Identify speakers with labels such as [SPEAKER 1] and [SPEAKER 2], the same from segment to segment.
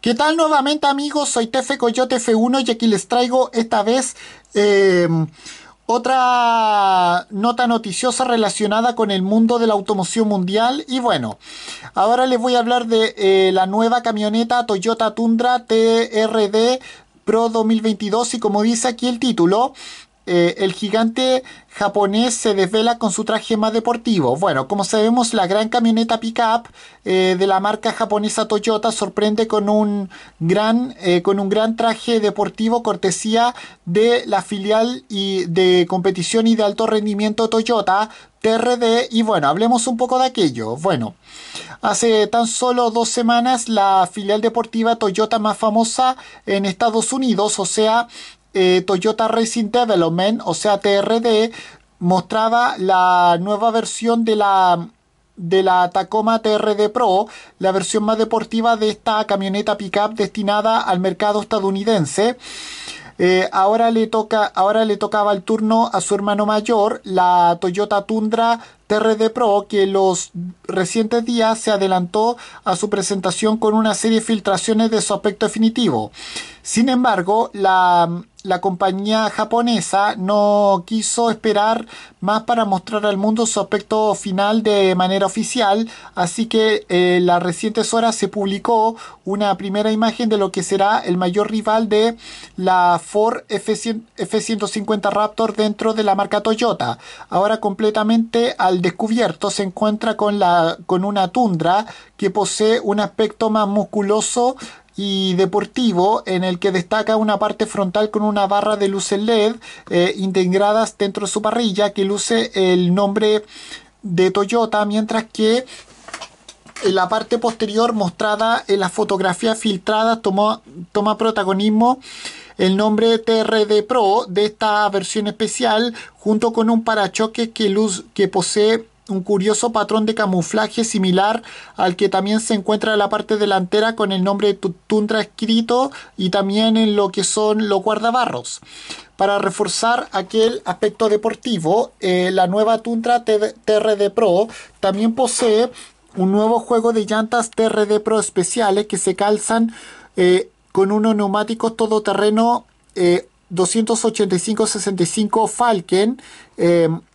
[SPEAKER 1] ¿Qué tal nuevamente amigos? Soy Tefe Coyote F1 y aquí les traigo esta vez em, otra nota noticiosa relacionada con el mundo de la automoción mundial. Y bueno, ahora les voy a hablar de eh, la nueva camioneta Toyota Tundra TRD Pro 2022 y como dice aquí el título, eh, el gigante japonés se desvela con su traje más deportivo. Bueno, como sabemos, la gran camioneta pickup eh, de la marca japonesa Toyota sorprende con un gran, eh, con un gran traje deportivo cortesía de la filial y de competición y de alto rendimiento Toyota. TRD y bueno, hablemos un poco de aquello. Bueno, hace tan solo dos semanas la filial deportiva Toyota más famosa en Estados Unidos, o sea, eh, Toyota Racing Development, o sea, TRD, mostraba la nueva versión de la de la Tacoma TRD Pro, la versión más deportiva de esta camioneta pickup destinada al mercado estadounidense. Eh, ahora, le toca, ahora le tocaba el turno a su hermano mayor, la Toyota Tundra TRD Pro, que los recientes días se adelantó a su presentación con una serie de filtraciones de su aspecto definitivo. Sin embargo, la, compañía japonesa no quiso esperar más para mostrar al mundo su aspecto final de manera oficial, así que en eh, las recientes horas se publicó una primera imagen de lo que será el mayor rival de la Ford f F150 Raptor dentro de la marca Toyota. Ahora completamente al descubierto se encuentra con, la, con una tundra que posee un aspecto más musculoso y deportivo en el que destaca una parte frontal con una barra de luces LED eh, integradas dentro de su parrilla que luce el nombre de Toyota mientras que en la parte posterior mostrada en las fotografías filtradas toma, toma protagonismo el nombre TRD Pro de esta versión especial junto con un parachoques que, que posee un curioso patrón de camuflaje similar al que también se encuentra en la parte delantera con el nombre Tundra escrito y también en lo que son los guardabarros. Para reforzar aquel aspecto deportivo, eh, la nueva Tundra TRD Pro también posee un nuevo juego de llantas TRD Pro especiales que se calzan eh, con unos neumáticos todoterreno 285-65 eh, Falken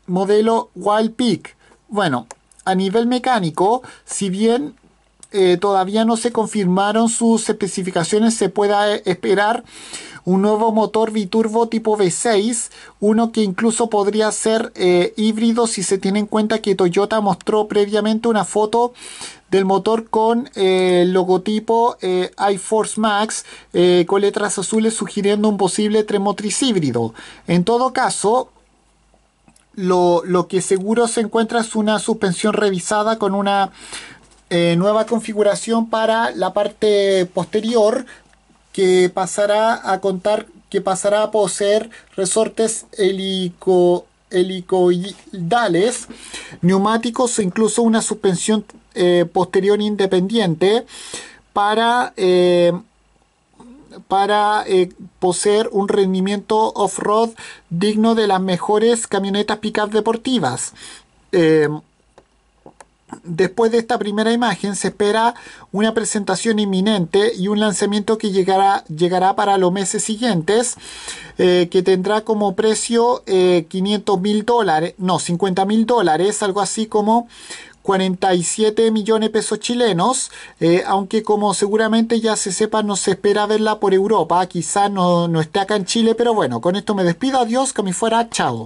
[SPEAKER 1] modelo Wild Peak bueno, a nivel mecánico, si bien eh, todavía no se confirmaron sus especificaciones, se puede eh, esperar un nuevo motor biturbo tipo V6, uno que incluso podría ser eh, híbrido si se tiene en cuenta que Toyota mostró previamente una foto del motor con el logotipo iForce Max con letras azules sugiriendo un posible tremotriz híbrido. En todo caso, lo, que seguro se encuentra es una suspensión revisada con una eh, nueva configuración para la parte posterior que pasará a contar que pasará a poseer resortes helico, helicoidales, neumáticos e incluso una suspensión eh, posterior independiente para eh, para eh, poseer un rendimiento off-road digno de las mejores camionetas pick-up deportivas. Em, después de esta primera imagen se espera una presentación inminente y un lanzamiento que llegará, llegará para los meses siguientes, eh, que tendrá como precio eh, 500 mil dólares, no, 50 mil dólares, algo así como 47 millones de pesos chilenos, eh, aunque como seguramente ya se sepa, no se espera verla por Europa, quizás no, no esté acá en Chile, pero bueno, con esto me despido, adiós, que me fuera, chao.